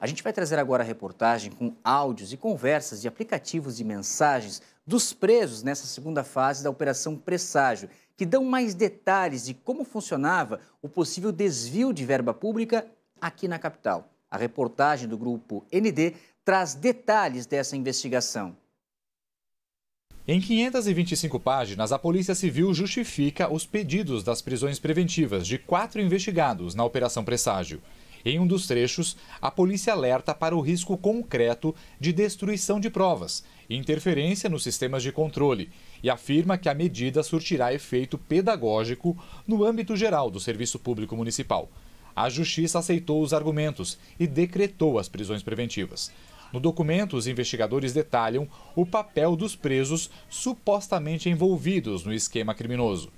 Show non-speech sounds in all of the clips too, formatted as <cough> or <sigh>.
A gente vai trazer agora a reportagem com áudios e conversas de aplicativos e mensagens dos presos nessa segunda fase da Operação Presságio, que dão mais detalhes de como funcionava o possível desvio de verba pública aqui na capital. A reportagem do grupo ND traz detalhes dessa investigação. Em 525 páginas, a Polícia Civil justifica os pedidos das prisões preventivas de quatro investigados na Operação Presságio. Em um dos trechos, a polícia alerta para o risco concreto de destruição de provas e interferência nos sistemas de controle e afirma que a medida surtirá efeito pedagógico no âmbito geral do serviço público municipal. A justiça aceitou os argumentos e decretou as prisões preventivas. No documento, os investigadores detalham o papel dos presos supostamente envolvidos no esquema criminoso.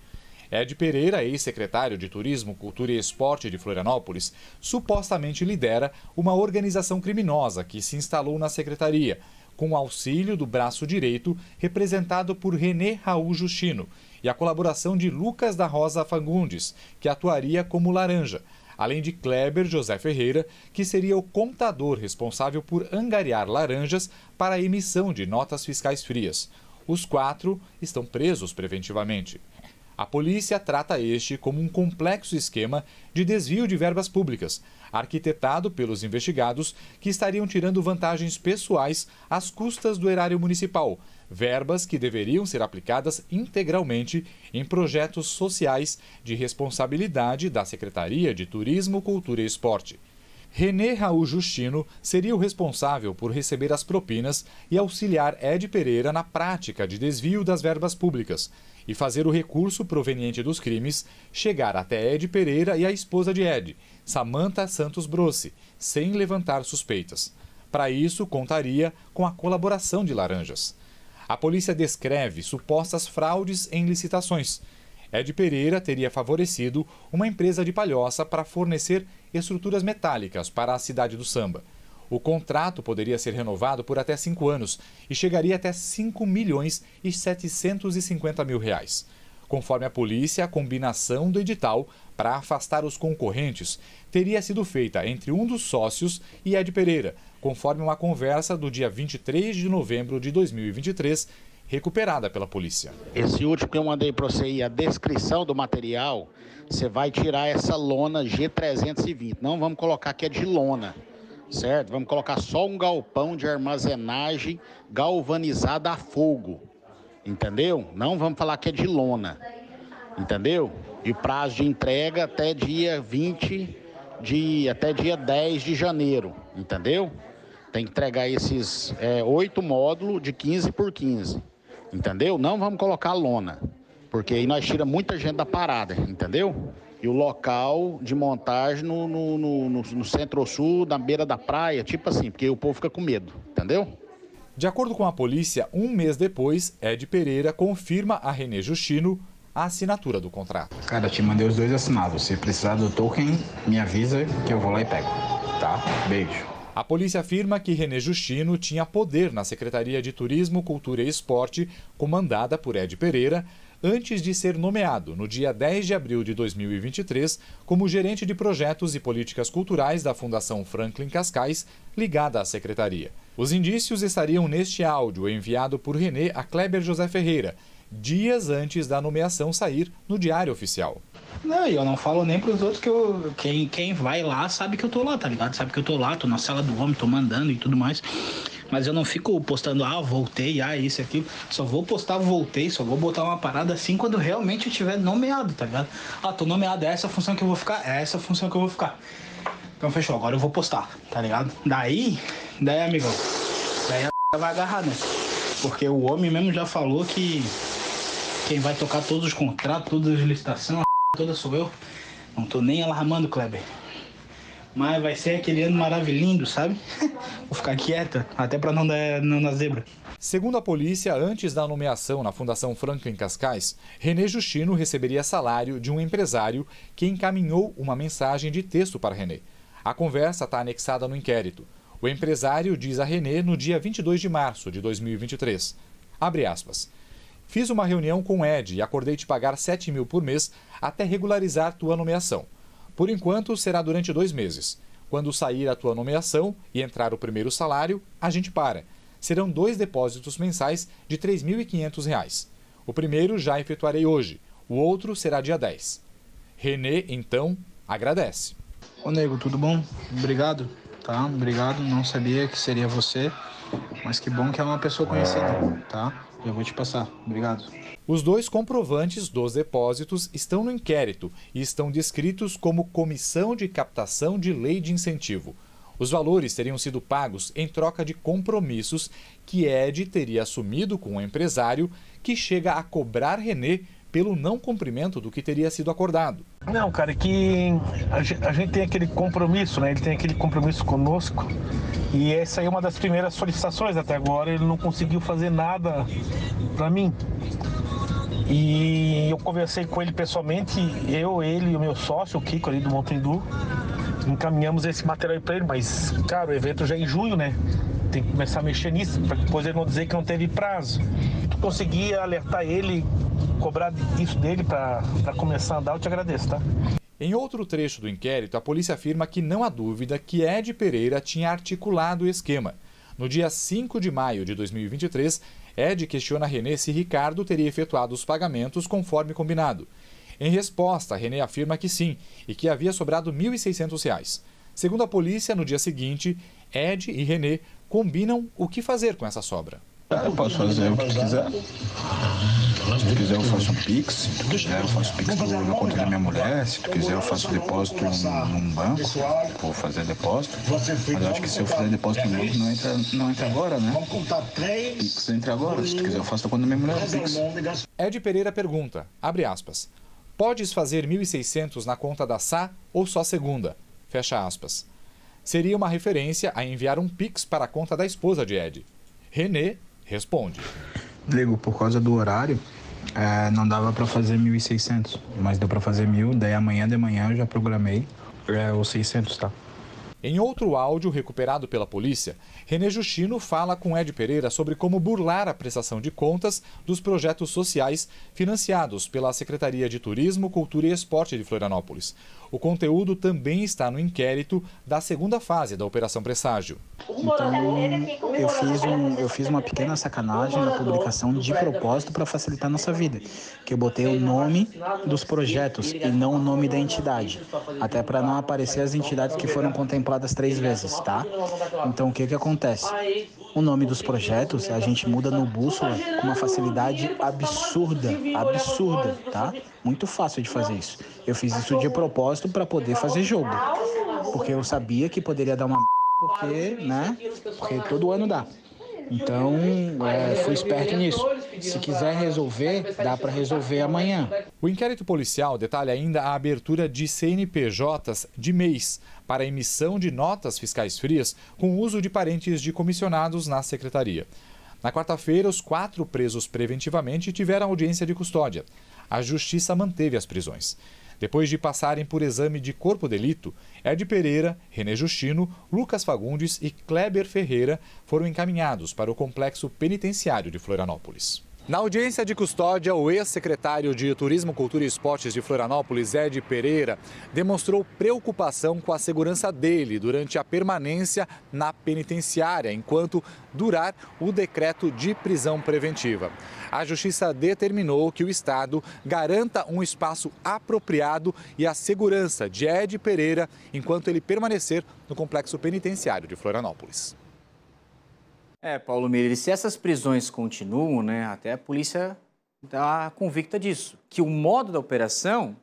Ed Pereira, ex-secretário de Turismo, Cultura e Esporte de Florianópolis, supostamente lidera uma organização criminosa que se instalou na secretaria, com o auxílio do braço direito, representado por René Raul Justino, e a colaboração de Lucas da Rosa Fagundes, que atuaria como laranja além de Kleber José Ferreira, que seria o contador responsável por angariar laranjas para a emissão de notas fiscais frias. Os quatro estão presos preventivamente. A polícia trata este como um complexo esquema de desvio de verbas públicas, arquitetado pelos investigados que estariam tirando vantagens pessoais às custas do erário municipal, verbas que deveriam ser aplicadas integralmente em projetos sociais de responsabilidade da Secretaria de Turismo, Cultura e Esporte. René Raul Justino seria o responsável por receber as propinas e auxiliar Ed Pereira na prática de desvio das verbas públicas e fazer o recurso proveniente dos crimes chegar até Ed Pereira e a esposa de Ed, Samantha Santos Brossi, sem levantar suspeitas. Para isso, contaria com a colaboração de Laranjas. A polícia descreve supostas fraudes em licitações. Ed Pereira teria favorecido uma empresa de palhoça para fornecer estruturas metálicas para a cidade do samba. O contrato poderia ser renovado por até cinco anos e chegaria até 5 milhões e 750 mil reais. Conforme a polícia, a combinação do edital para afastar os concorrentes teria sido feita entre um dos sócios e Ed Pereira, conforme uma conversa do dia 23 de novembro de 2023, recuperada pela polícia. Esse último que eu mandei para você aí, a descrição do material, você vai tirar essa lona G320. Não vamos colocar que é de lona certo? Vamos colocar só um galpão de armazenagem galvanizada a fogo, entendeu? Não vamos falar que é de lona, entendeu? E prazo de entrega até dia 20 de até dia 10 de janeiro, entendeu? Tem que entregar esses é, oito é, módulos de 15 por 15, entendeu? Não vamos colocar lona, porque aí nós tira muita gente da parada, entendeu? e o local de montagem no, no, no, no centro-sul, na beira da praia, tipo assim, porque o povo fica com medo, entendeu? De acordo com a polícia, um mês depois, Ed Pereira confirma a René Justino a assinatura do contrato. Cara, eu te mandei os dois assinados. Se precisar do token, me avisa que eu vou lá e pego. Tá? Beijo. A polícia afirma que René Justino tinha poder na Secretaria de Turismo, Cultura e Esporte, comandada por Ed Pereira, antes de ser nomeado, no dia 10 de abril de 2023, como gerente de projetos e políticas culturais da Fundação Franklin Cascais, ligada à secretaria. Os indícios estariam neste áudio enviado por René a Kleber José Ferreira, dias antes da nomeação sair no Diário Oficial. Não, eu não falo nem para os outros que eu. Quem, quem vai lá sabe que eu tô lá, tá ligado? Sabe que eu tô lá, tô na sala do homem, tô mandando e tudo mais mas eu não fico postando, ah, voltei, ah, isso, aquilo. Só vou postar, voltei, só vou botar uma parada assim quando realmente eu tiver nomeado, tá ligado? Ah, tô nomeado, é essa função que eu vou ficar, é essa função que eu vou ficar. Então fechou, agora eu vou postar, tá ligado? Daí, daí, amigão, daí a <laughs> vai agarrar, né? Porque o homem mesmo já falou que quem vai tocar todos os contratos, todas as licitações, <laughs> toda sou eu. Não tô nem alarmando, Kleber. Mas vai ser aquele ano maravilhoso, sabe? <laughs> Vou ficar quieta, até para não dar não na zebra. Segundo a polícia, antes da nomeação na Fundação Franklin Cascais, René Justino receberia salário de um empresário que encaminhou uma mensagem de texto para René. A conversa está anexada no inquérito. O empresário diz a René no dia 22 de março de 2023. Abre aspas. Fiz uma reunião com o Ed e acordei te pagar 7 mil por mês até regularizar tua nomeação. Por enquanto, será durante dois meses. Quando sair a tua nomeação e entrar o primeiro salário, a gente para. Serão dois depósitos mensais de R$ 3.500. O primeiro já efetuarei hoje, o outro será dia 10. Renê, então, agradece. Ô nego, tudo bom? Obrigado tá? Obrigado, não sabia que seria você, mas que bom que é uma pessoa conhecida, tá? Eu vou te passar. Obrigado. Os dois comprovantes dos depósitos estão no inquérito e estão descritos como Comissão de Captação de Lei de Incentivo. Os valores teriam sido pagos em troca de compromissos que Ed teria assumido com o um empresário que chega a cobrar René pelo não cumprimento do que teria sido acordado. Não, cara, é que a gente, tem aquele compromisso, né? Ele tem aquele compromisso conosco. E essa aí é uma das primeiras solicitações até agora. Ele não conseguiu fazer nada para mim. E eu conversei com ele pessoalmente, eu, ele e o meu sócio, o Kiko ali do Montendu, encaminhamos esse material para ele, mas, cara, o evento já é em junho, né? tem que começar a mexer nisso, para depois ele não dizer que não teve prazo. Tu conseguia alertar ele, cobrar isso dele para começar a andar, eu te agradeço, tá? Em outro trecho do inquérito, a polícia afirma que não há dúvida que Ed Pereira tinha articulado o esquema. No dia 5 de maio de 2023, Ed questiona René se Ricardo teria efetuado os pagamentos conforme combinado. Em resposta, René afirma que sim e que havia sobrado R$ 1.600. Segundo a polícia, no dia seguinte, Ed e René combinam o que fazer com essa sobra. Eu posso fazer o que quiser. Se tu quiser, eu faço um pix. Se tu quiser, eu faço pix na conta da minha mulher. Se tu quiser, eu faço depósito num, banco. Vou fazer depósito. Mas acho que se eu fizer depósito no banco, não entra, não entra agora, né? Pix entra agora. Se tu quiser, eu faço da conta da minha mulher. Pix. Ed Pereira pergunta, abre aspas, podes fazer 1.600 na conta da Sa ou só segunda? Fecha aspas seria uma referência a enviar um Pix para a conta da esposa de Ed. René responde. Diego, por causa do horário, é, não dava para fazer 1.600, mas deu para fazer 1.000, daí amanhã de manhã eu já programei é, os 600, tá? Em outro áudio recuperado pela polícia, René Justino fala com Ed Pereira sobre como burlar a prestação de contas dos projetos sociais financiados pela Secretaria de Turismo, Cultura e Esporte de Florianópolis. O conteúdo também está no inquérito da segunda fase da Operação Presságio. Então, eu fiz, um, eu fiz uma pequena sacanagem na publicação de propósito para facilitar nossa vida, que eu botei o nome dos projetos e não o nome da entidade, até para não aparecer as entidades que foram contempladas três vezes, tá? Então, o que que acontece? O nome dos projetos a gente muda no bússola com uma facilidade absurda, absurda, tá? Muito fácil de fazer isso. Eu fiz isso de propósito para poder fazer jogo, porque eu sabia que poderia dar uma porque, né? É porque todo ano dá. Então, é, fui esperto nisso. Se quiser resolver, dá para resolver amanhã. O inquérito policial detalha ainda a abertura de CNPJs de mês para emissão de notas fiscais frias com uso de parentes de comissionados na secretaria. Na quarta-feira, os quatro presos preventivamente tiveram audiência de custódia. A justiça manteve as prisões. Depois de passarem por exame de corpo delito, Ed Pereira, René Justino, Lucas Fagundes e Kleber Ferreira foram encaminhados para o complexo penitenciário de Florianópolis. Na audiência de custódia, o ex-secretário de Turismo, Cultura e Esportes de Florianópolis, Ed Pereira, demonstrou preocupação com a segurança dele durante a permanência na penitenciária, enquanto durar o decreto de prisão preventiva. A justiça determinou que o Estado garanta um espaço apropriado e a segurança de Ed Pereira enquanto ele permanecer no complexo penitenciário de Florianópolis. É, Paulo Miller. se essas prisões continuam, né, até a polícia está convicta disso, que o modo da operação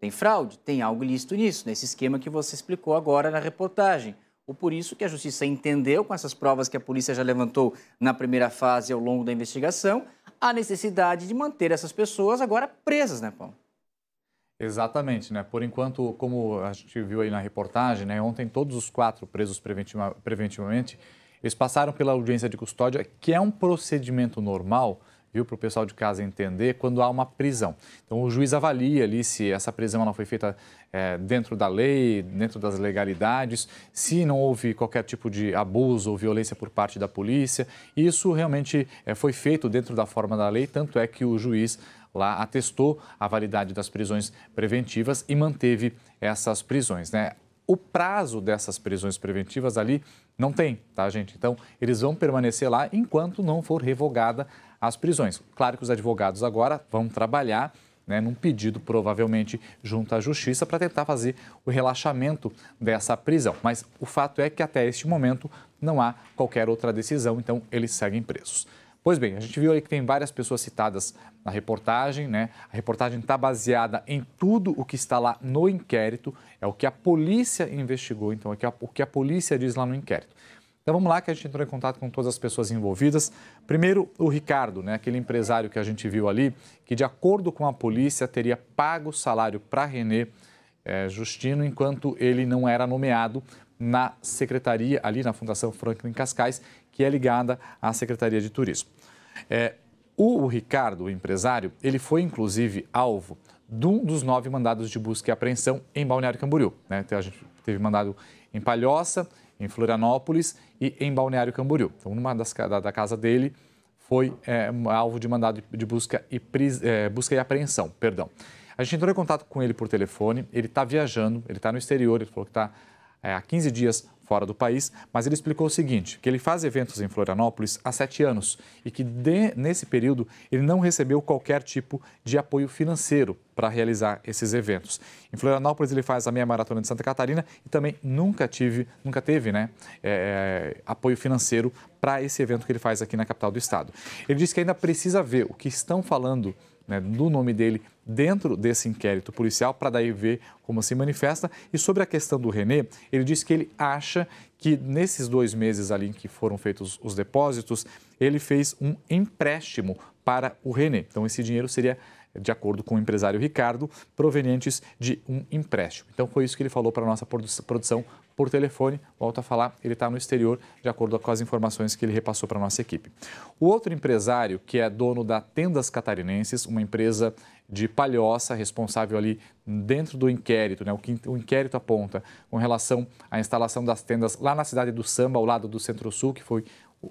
tem fraude, tem algo ilícito nisso, nesse esquema que você explicou agora na reportagem. Ou por isso que a justiça entendeu, com essas provas que a polícia já levantou na primeira fase ao longo da investigação, a necessidade de manter essas pessoas agora presas, né, Paulo? Exatamente, né? Por enquanto, como a gente viu aí na reportagem, né, ontem todos os quatro presos preventiva preventivamente eles passaram pela audiência de custódia, que é um procedimento normal, viu, para o pessoal de casa entender, quando há uma prisão. Então, o juiz avalia ali se essa prisão não foi feita é, dentro da lei, dentro das legalidades, se não houve qualquer tipo de abuso ou violência por parte da polícia. Isso realmente é, foi feito dentro da forma da lei, tanto é que o juiz lá atestou a validade das prisões preventivas e manteve essas prisões, né? O prazo dessas prisões preventivas ali não tem, tá, gente? Então, eles vão permanecer lá enquanto não for revogada as prisões. Claro que os advogados agora vão trabalhar né, num pedido, provavelmente, junto à justiça, para tentar fazer o relaxamento dessa prisão. Mas o fato é que até este momento não há qualquer outra decisão, então eles seguem presos. Pois bem, a gente viu aí que tem várias pessoas citadas na reportagem, né? A reportagem está baseada em tudo o que está lá no inquérito, é o que a polícia investigou, então é o que a polícia diz lá no inquérito. Então vamos lá que a gente entrou em contato com todas as pessoas envolvidas. Primeiro, o Ricardo, né? aquele empresário que a gente viu ali, que de acordo com a polícia teria pago salário para René é, Justino enquanto ele não era nomeado na secretaria ali na Fundação Franklin Cascais que é ligada à Secretaria de Turismo. É, o, Ricardo, o empresário, ele foi inclusive alvo de um dos nove mandados de busca e apreensão em Balneário Camboriú. Né? Então, a gente teve mandado em Palhoça, em Florianópolis e em Balneário Camboriú. Então, numa das, da, da casa dele foi é, alvo de mandado de busca e, é, busca e apreensão. Perdão. A gente entrou em contato com ele por telefone, ele está viajando, ele está no exterior, ele falou que está é, há 15 dias fora do país, mas ele explicou o seguinte, que ele faz eventos em Florianópolis há sete anos e que de, nesse período ele não recebeu qualquer tipo de apoio financeiro para realizar esses eventos. Em Florianópolis ele faz a meia maratona de Santa Catarina e também nunca tive, nunca teve, né, é, é apoio financeiro para esse evento que ele faz aqui na capital do estado. Ele diz que ainda precisa ver o que estão falando né, do nome dele dentro desse inquérito policial para daí ver como se manifesta. E sobre a questão do Renê, ele diz que ele acha que nesses dois meses ali em que foram feitos os depósitos, ele fez um empréstimo para o Renê. Então esse dinheiro seria de acordo com o empresário Ricardo, provenientes de um empréstimo. Então foi isso que ele falou para a nossa produção por telefone. Volto a falar, ele está no exterior, de acordo com as informações que ele repassou para a nossa equipe. O outro empresário, que é dono da Tendas Catarinenses, uma empresa de palhoça, responsável ali dentro do inquérito, né? o que o inquérito aponta com relação à instalação das tendas lá na cidade do Samba, ao lado do Centro-Sul, que foi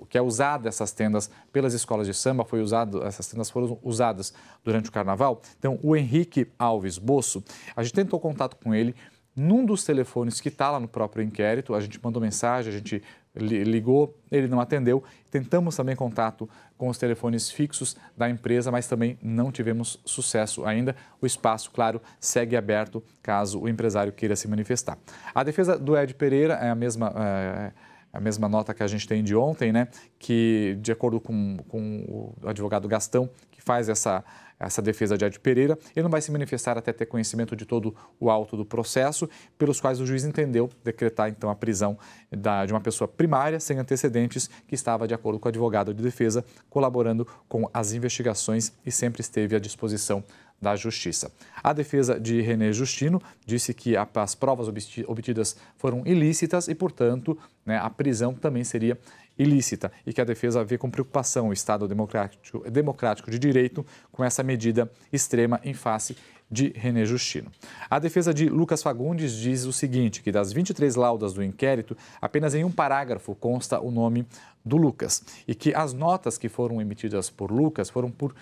que é usada essas tendas pelas escolas de samba, foi usado, essas tendas foram usadas durante o carnaval. Então, o Henrique Alves Bosso, a gente tentou contato com ele num dos telefones que está lá no próprio inquérito, a gente mandou mensagem, a gente ligou, ele não atendeu. Tentamos também contato com os telefones fixos da empresa, mas também não tivemos sucesso ainda. O espaço, claro, segue aberto caso o empresário queira se manifestar. A defesa do Ed Pereira é a mesma. É a mesma nota que a gente tem de ontem, né, que, de acordo com, com o advogado Gastão, que faz essa, essa defesa de Ed Pereira, ele não vai se manifestar até ter conhecimento de todo o auto do processo, pelos quais o juiz entendeu decretar, então, a prisão da, de uma pessoa primária, sem antecedentes, que estava, de acordo com o advogado de defesa, colaborando com as investigações e sempre esteve à disposição da Justiça. A defesa de René Justino disse que as provas obtidas foram ilícitas e, portanto, né, a prisão também seria ilícita e que a defesa vê com preocupação o Estado democrático, democrático de direito com essa medida extrema em face de René Justino. A defesa de Lucas Fagundes diz o seguinte, que das 23 laudas do inquérito, apenas em um parágrafo consta o nome do Lucas e que as notas que foram emitidas por Lucas foram por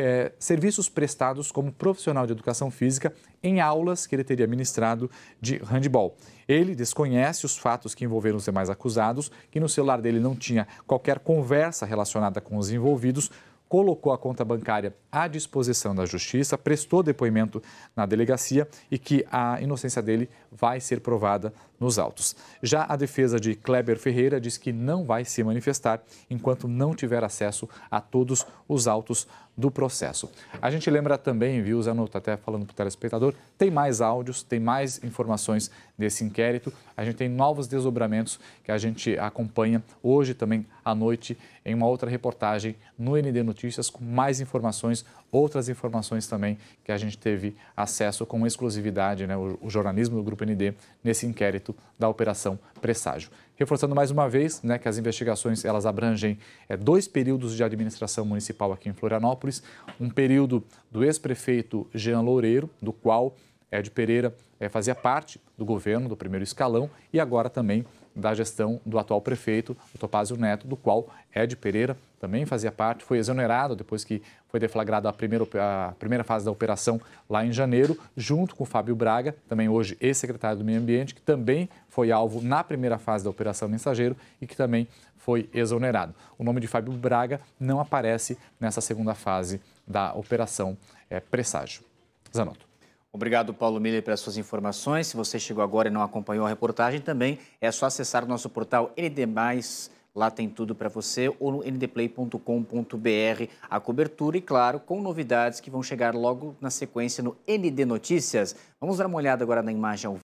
é, serviços prestados como profissional de educação física em aulas que ele teria ministrado de handball. Ele desconhece os fatos que envolveram os demais acusados, que no celular dele não tinha qualquer conversa relacionada com os envolvidos, colocou a conta bancária à disposição da Justiça, prestou depoimento na delegacia e que a inocência dele vai ser provada nos autos. Já a defesa de Kleber Ferreira diz que não vai se manifestar enquanto não tiver acesso a todos os autos do processo. A gente lembra também, viu, Zanotto, até falando para o telespectador, tem mais áudios, tem mais informações desse inquérito. A gente tem novos desdobramentos que a gente acompanha hoje também à noite em uma outra reportagem no ND Notícias com mais informações outras informações também que a gente teve acesso com exclusividade, né, o, o jornalismo do Grupo ND, nesse inquérito da Operação Presságio. Reforçando mais uma vez né, que as investigações elas abrangem é, dois períodos de administração municipal aqui em Florianópolis, um período do ex-prefeito Jean Loureiro, do qual Ed Pereira é, fazia parte do governo, do primeiro escalão, e agora também da gestão do atual prefeito, o Neto, do qual Ed Pereira também fazia parte, foi exonerado depois que foi deflagrada a primeira, a primeira fase da operação lá em janeiro, junto com o Fábio Braga, também hoje ex-secretário do Meio Ambiente, que também foi alvo na primeira fase da Operação Mensageiro e que também foi exonerado. O nome de Fábio Braga não aparece nessa segunda fase da Operação é, Presságio. Zanotto. Obrigado, Paulo Miller, pelas suas informações. Se você chegou agora e não acompanhou a reportagem, também é só acessar o nosso portal ND+, lá tem tudo para você, ou no ndplay.com.br, a cobertura e, claro, com novidades que vão chegar logo na sequência no ND Notícias. Vamos dar uma olhada agora na imagem ao